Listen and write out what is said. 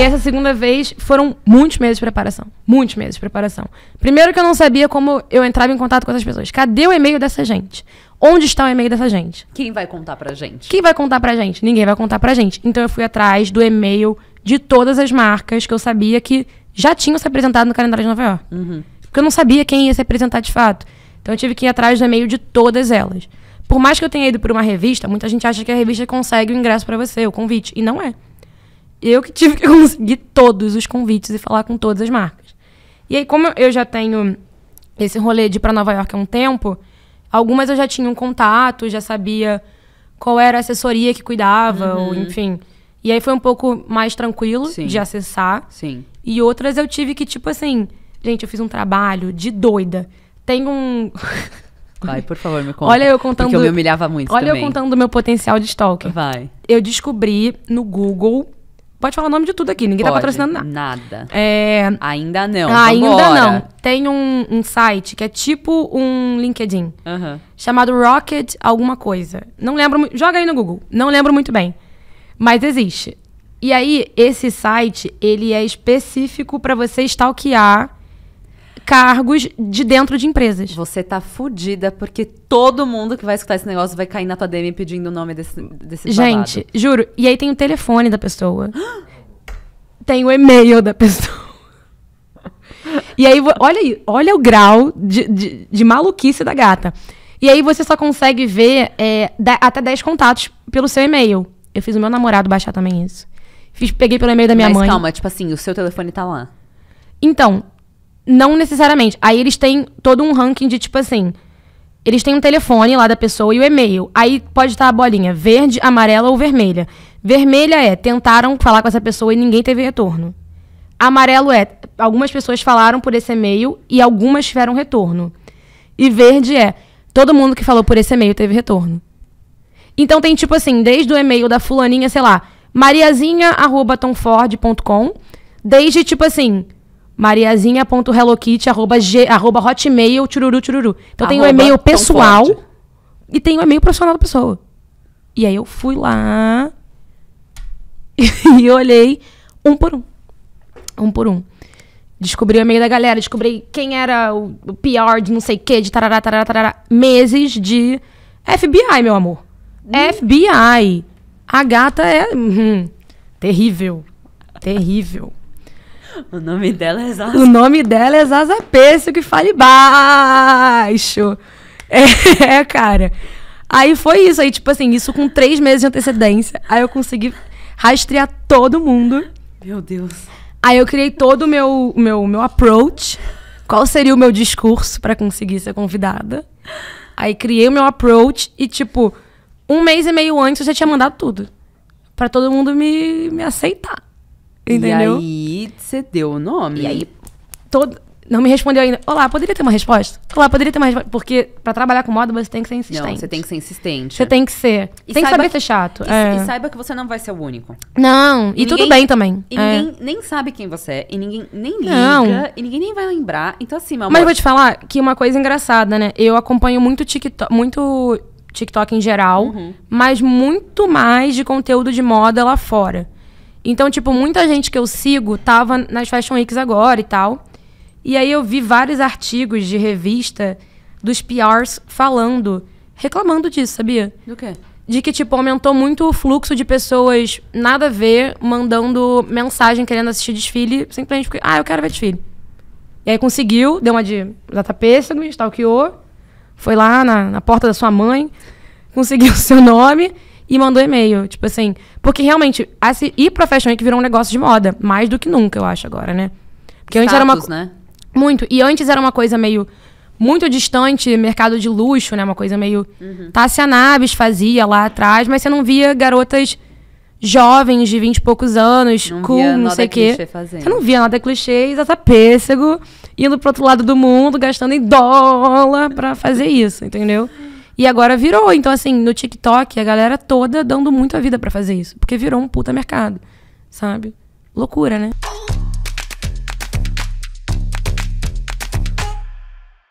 Essa segunda vez foram muitos meses de preparação. Muitos meses de preparação. Primeiro que eu não sabia como eu entrava em contato com essas pessoas. Cadê o e-mail dessa gente? Onde está o e-mail dessa gente? Quem vai contar pra gente? Quem vai contar pra gente? Ninguém vai contar pra gente. Então eu fui atrás do e-mail de todas as marcas que eu sabia que já tinham se apresentado no calendário de Nova York. Uhum. Porque eu não sabia quem ia se apresentar de fato. Então eu tive que ir atrás do e-mail de todas elas. Por mais que eu tenha ido por uma revista, muita gente acha que a revista consegue o ingresso para você, o convite. E não é. Eu que tive que conseguir todos os convites e falar com todas as marcas. E aí, como eu já tenho esse rolê de ir pra Nova York há um tempo, algumas eu já tinha um contato, já sabia qual era a assessoria que cuidava, uhum. ou, enfim. E aí foi um pouco mais tranquilo Sim. de acessar. Sim. E outras eu tive que, tipo assim, gente, eu fiz um trabalho de doida. Tem um. Vai, por favor, me conta. Olha eu contando. Porque eu me humilhava muito. Olha também. eu contando do meu potencial de stalker. Vai. Eu descobri no Google Pode falar o nome de tudo aqui, ninguém tá Pode, tá patrocinando nada. Nada. É... Ainda não. Ah, ainda Vambora. não. Tem um, um, site que é tipo um LinkedIn, chamado Rocket Alguma Coisa. Não lembro. Joga aí no Google. Não lembro muito bem. Mas existe. E aí, esse site, ele é específico para você stalkear cargos de dentro de empresas. Você tá fudida, porque todo mundo que vai escutar esse negócio vai cair na tua DM pedindo o nome desse, desse Gente, babado. juro. E aí tem o telefone da pessoa. tem o e-mail da pessoa. E aí, olha aí, olha o grau de, de, de, maluquice da gata. E aí você só consegue ver é, até 10 contatos pelo seu e-mail. Eu fiz o meu namorado baixar também isso. Fiz, peguei pelo e-mail da minha Mas, mãe. Mas calma, tipo assim, o seu telefone tá lá. Então, não necessariamente. Aí eles têm todo um ranking de tipo assim. Eles têm um telefone lá da pessoa e o e-mail. Aí pode estar a bolinha verde, amarela ou vermelha. Vermelha é tentaram falar com essa pessoa e ninguém teve retorno. Amarelo é algumas pessoas falaram por esse e-mail e algumas tiveram retorno. E verde é todo mundo que falou por esse e-mail teve retorno. Então tem tipo assim, desde o e-mail da fulaninha, sei lá, mariazinha@tomford.com, desde tipo assim, mariazinha.hellokit.hotmail, tururu, tururu. Então tem o um e-mail pessoal e tem o um e-mail profissional da pessoa. E aí eu fui lá e olhei um por um. Um por um. Descobri o e-mail da galera, descobri quem era o PR de não sei o que, de tarará, tarará, tarará. Meses de FBI, meu amor. Hum. FBI. A gata é. Uhum. terrível. Terrível. O nome dela é Zaza. O nome dela é Zaza Pêssego que fale baixo. É, é, cara. Aí foi isso. Aí, tipo assim, isso com três meses de antecedência. Aí eu consegui rastrear todo mundo. Meu Deus. Aí eu criei todo o meu, meu, meu approach. Qual seria o meu discurso para conseguir ser convidada? Aí criei o meu approach e, tipo, um mês e meio antes eu já tinha mandado tudo. para todo mundo me, me aceitar. Entendeu? E aí você deu o nome. E aí todo não me respondeu ainda. Olá, poderia ter uma resposta? Olá, poderia ter uma resposta. Porque para trabalhar com moda você tem que ser insistente. Não, você tem que ser insistente. Você tem que ser. E tem que saber que, ser chato. E, é. e, saiba que você não vai ser o único. Não, e, ninguém, tudo bem também. E é. ninguém nem sabe quem você é, e ninguém nem liga, não. e ninguém nem vai lembrar. Então, assim, meu Mas eu vou te falar que uma coisa engraçada, né? Eu acompanho muito TikTok, muito TikTok em geral, uhum. mas muito mais de conteúdo de moda lá fora. Então, tipo, muita gente que eu sigo tava nas Fashion Weeks agora e tal. E aí eu vi vários artigos de revista dos PRs falando, reclamando disso, sabia? Do quê? De que, tipo, aumentou muito o fluxo de pessoas nada a ver mandando mensagem querendo assistir desfile, simplesmente porque, ah, eu quero ver desfile. E aí conseguiu, deu uma de data pêssego, stalkeou, foi lá na, na porta da sua mãe, conseguiu o seu nome e mandou e-mail. Tipo assim, porque realmente, assim, ir pra Fashion Week virou um negócio de moda, mais do que nunca, eu acho, agora, né? Porque antes era uma. Né? Muito. E antes era uma coisa meio. Muito distante, mercado de luxo, né? Uma coisa meio. Uhum. Naves fazia lá atrás, mas você não via garotas jovens de vinte e poucos anos, não cool, não sei o quê. Fazendo. Você não via nada clichê, exata pêssego, indo pro outro lado do mundo, gastando em dólar pra fazer isso, entendeu? E agora virou. Então, assim, no TikTok, a galera toda dando muito a vida para fazer isso. Porque virou um puta mercado, sabe? Loucura, né?